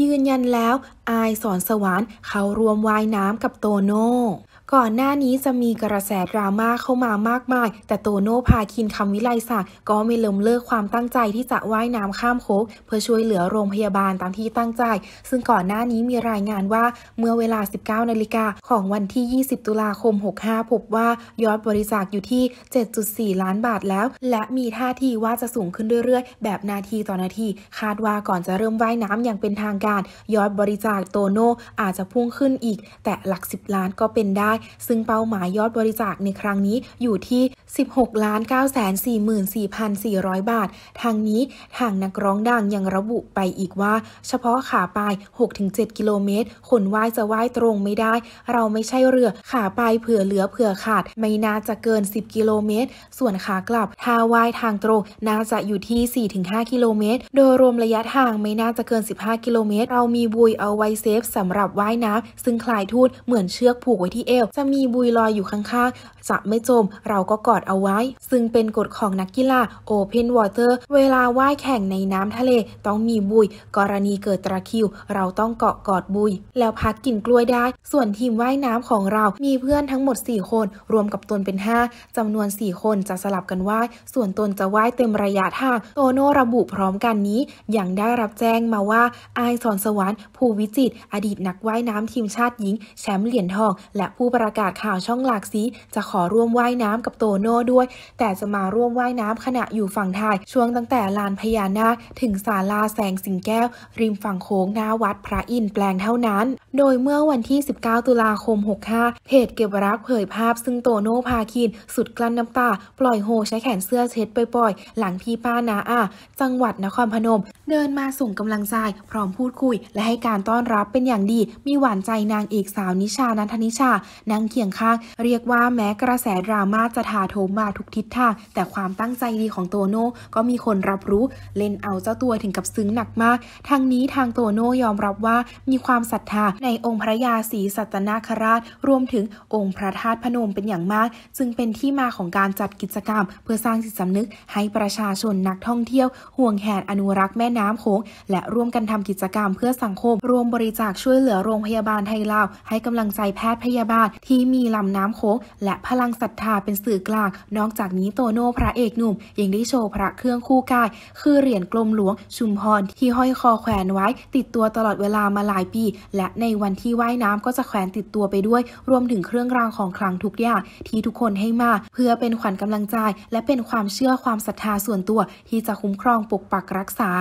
ยืนยันแล้ว อายสอนสวรรค์ เขารวมว่ายน้ำกับโตโน่ก่อนหน้านี้จะมีกระแสดราม่าเข้ามามากมาย แต่โตโน่พาคินคำวิไลศักดิ์ก็ไม่ลืมเลิกความตั้งใจที่จะว่ายน้ำข้ามโคกเพื่อช่วยเหลือโรงพยาบาลตามที่ตั้งใจ ซึ่งก่อนหน้านี้มีรายงานว่าเมื่อเวลา 19นาฬิกาของวันที่ 20 ตุลาคม 65 พบว่ายอดบริจาคอยู่ที่ 7.4 ล้านบาทแล้ว และมีท่าทีว่าจะสูงขึ้นเรื่อยๆ แบบนาทีต่อนาที คาดว่าก่อนจะเริ่มว่ายน้ำอย่างเป็นทางการยอดบริจาคโตโน่ อาจจะพุ่งขึ้นอีก แต่หลัก 10 ล้านก็เป็นได้ ซึ่งเป้าหมายยอดบริจาคในครั้งนี้อยู่ที่ 16ล้าน9 4 4 4 0 0 บาท ทางนี้ทางนักร้องดังยังระบุไปอีกว่า เฉพาะขาไป 6-7 กิโลเมตร คนว่ายจะว่ายตรงไม่ได้ เราไม่ใช่เรือ ขาไปเผื่อเหลือเผื่อขาดไม่น่าจะเกิน 10 กิโลเมตร ส่วนขากลับ ถ้าว่ายทางตรงน่าจะอยู่ที่ 4-5 กิโลเมตร โดยรวมระยะทางไม่น่าจะเกิน 15 กิโลเมตรเรามีบุยเอาไว้เซฟสำหรับว่ายน้ำซึ่งคลายทูดเหมือนเชือกผูกไว้ที่เอวจะมีบุยลอยอยู่ข้างๆ จะไม่จมเราก็กอดเอาไว้ ซึ่งเป็นกฎของนักกีฬาโอเพนวอเตอร์เวลาว่ายแข่งในน้ำทะเลต้องมีบุย กรณีเกิดตะคิวเราต้องเกาะกอดบุย แล้วพักกินกล้วยได้ ส่วนทีมว่ายน้ำของเรามีเพื่อนทั้งหมด 4 คน รวมกับตนเป็น 5 จำนวน 4 คนจะสลับกันว่ายส่วนตนจะว่ายเต็มระยะทางโตโน่ระบุพร้อมกันนี้อย่างได้รับแจ้งมาว่าไอสอนสวรรค์ภูวิจิต อดีตนักว่ายน้ำทีมชาติหญิง แชมป์เหรียญทอง และผู้ประกาศข่าวช่องหลากสีจะขอร่วมว่ายน้ำกับโตโน่ด้วย แต่จะมาร่วมว่ายน้ำขณะอยู่ฝั่งไทย ช่วงตั้งแต่ลานพญานาคถึงศาลาแสงสิงแก้ว ริมฝั่งโค้งหน้าวัดพระอินทร์แปลงเท่านั้น โดยเมื่อวันที่ 19 ตุลาคม 65เพจเก็บรักเผยภาพซึ่งโตโน่พาคิน สุดกลั้นน้ำตา ปล่อยโฮใช้แขนเสื้อเช็ดปล่อยๆหลังพี่ป้านาอาจังหวัดนครพนมเดินมาส่งกำลังใจพร้อมพูดดคุย และให้การต้อนรับเป็นอย่างดี มีหวานใจนางเอกสาวนิชา นันทนิชา นั่งเคียงข้าง เรียกว่าแม้กระแสดราม่าจะถาโถมมาทุกทิศทาง แต่ความตั้งใจดีของโตโน่ก็มีคนรับรู้ เล่นเอาเจ้าตัวถึงกับซึ้งหนักมากทางนี้ทางโตโน่ยอมรับว่ามีความศรัทธาในองค์พระยาศรีสัตนาคราชรวมถึงองค์พระธาตุพนมเป็นอย่างมากจึงเป็นที่มาของการจัดกิจกรรม เพื่อสร้างจิตสำนึกให้ประชาชนนักท่องเที่ยวห่วงแหนอนุรักษ์แม่น้ำโขงและร่วมกันทำกิจกรรมรรมเพื่อสังคมรวมบริจาคช่วยเหลือโรงพยาบาลไทยลาว ให้กำลังใจแพทย์พยาบาลที่มีลำน้ำโคกและพลังศรัทธาเป็นสื่อกลางนอกจากนี้โตโน่พระเอกหนุ่มยังได้โชว์พระเครื่องคู่กาย คือเหรียญกลมหลวง ชุมพร ที่ห้อยคอแขวนไว้ ติดตัวตลอดเวลามาหลายปี และในวันที่ว่ายน้ำก็จะแขวนติดตัวไปด้วย รวมถึงเครื่องรางของขลังทุกอย่างที่ทุกคนให้มาเพื่อเป็นขวัญกำลังใจและเป็นความเชื่อความศรัทธาส่วนตัว ที่จะคุ้มครองปกปักรักษา